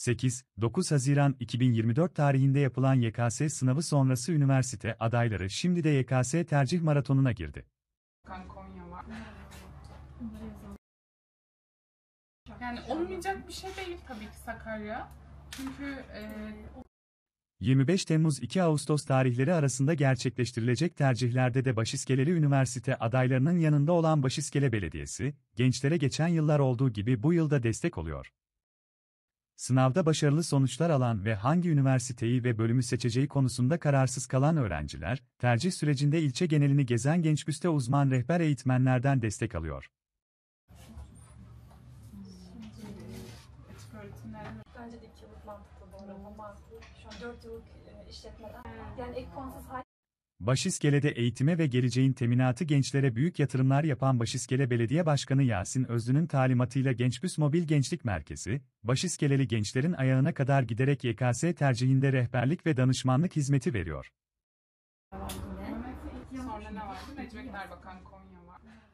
8-9 Haziran 2024 tarihinde yapılan YKS sınavı sonrası üniversite adayları şimdi de YKS tercih maratonuna girdi. Yani olmayacak bir şey değil tabii ki Sakarya. Çünkü e, 25 Temmuz 2 Ağustos tarihleri arasında gerçekleştirilecek tercihlerde de Başiskele'li üniversite adaylarının yanında olan Başiskele Belediyesi, gençlere geçen yıllar olduğu gibi bu yılda destek oluyor sınavda başarılı sonuçlar alan ve hangi üniversiteyi ve bölümü seçeceği konusunda kararsız kalan öğrenciler, tercih sürecinde ilçe genelini gezen Gençbüs'te uzman rehber eğitmenlerden destek alıyor. Bence de iki yıllık mantıklı bu ama şu an dört yıllık e, işletmeden yani ek puansız hal Başiskele'de eğitime ve geleceğin teminatı gençlere büyük yatırımlar yapan Başiskele Belediye Başkanı Yasin Özlü'nün talimatıyla Gençbüs Mobil Gençlik Merkezi, Başiskeleli gençlerin ayağına kadar giderek YKS tercihinde rehberlik ve danışmanlık hizmeti veriyor. Sonra ne vardı? Necmettin Erbakan Konya var.